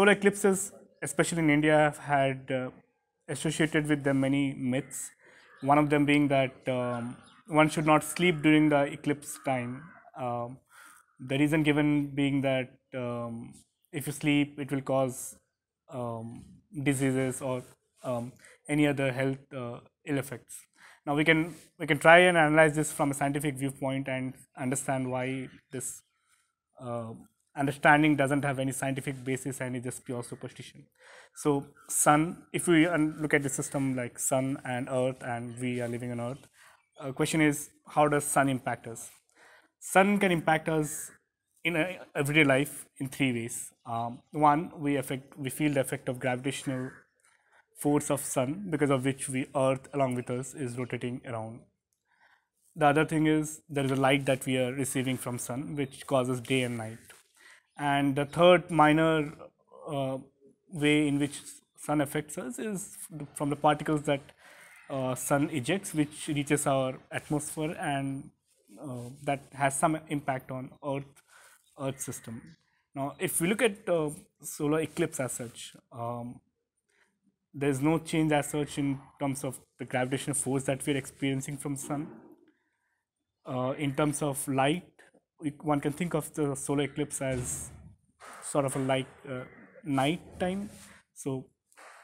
solar eclipses, especially in India, have had uh, associated with them many myths. One of them being that um, one should not sleep during the eclipse time. Um, the reason given being that um, if you sleep, it will cause um, diseases or um, any other health uh, ill effects. Now we can we can try and analyze this from a scientific viewpoint and understand why this uh, understanding doesn't have any scientific basis and it's just pure superstition. So sun, if we look at the system like sun and earth and we are living on earth, uh, question is how does sun impact us? Sun can impact us in everyday life in three ways. Um, one, we affect, we feel the effect of gravitational force of sun because of which we earth along with us is rotating around the other thing is there is a light that we are receiving from sun which causes day and night and the third minor uh, way in which sun affects us is from the particles that uh, sun ejects, which reaches our atmosphere and uh, that has some impact on Earth Earth system. Now, if we look at uh, solar eclipse as such, um, there is no change as such in terms of the gravitational force that we are experiencing from sun. Uh, in terms of light, one can think of the solar eclipse as sort of a like uh, night time. So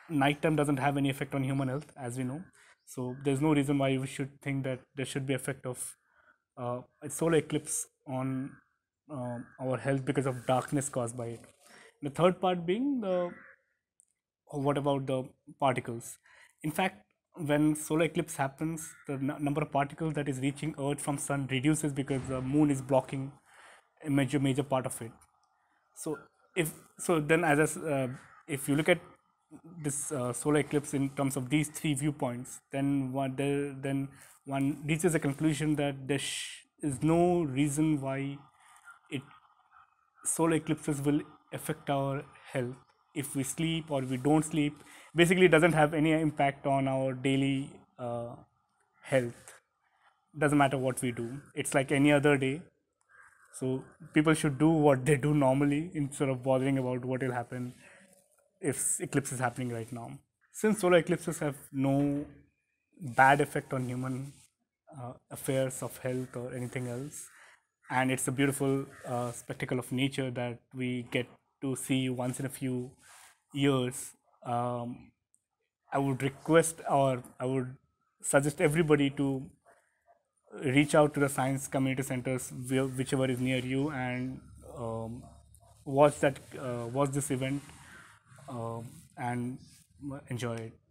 night time doesn't have any effect on human health, as we know. So there's no reason why we should think that there should be effect of uh, a solar eclipse on uh, our health because of darkness caused by it. the third part being the what about the particles? In fact, when solar eclipse happens, the number of particles that is reaching Earth from Sun reduces because the Moon is blocking a major major part of it. So if so, then as a, uh, if you look at this uh, solar eclipse in terms of these three viewpoints, then one there, then one reaches a conclusion that there is no reason why it solar eclipses will affect our health if we sleep or we don't sleep basically doesn't have any impact on our daily uh, health doesn't matter what we do it's like any other day so people should do what they do normally instead of bothering about what will happen if eclipse is happening right now since solar eclipses have no bad effect on human uh, affairs of health or anything else and it's a beautiful uh, spectacle of nature that we get to see you once in a few years, um, I would request or I would suggest everybody to reach out to the science community centers, whichever is near you, and um, watch that uh, watch this event um, and enjoy it.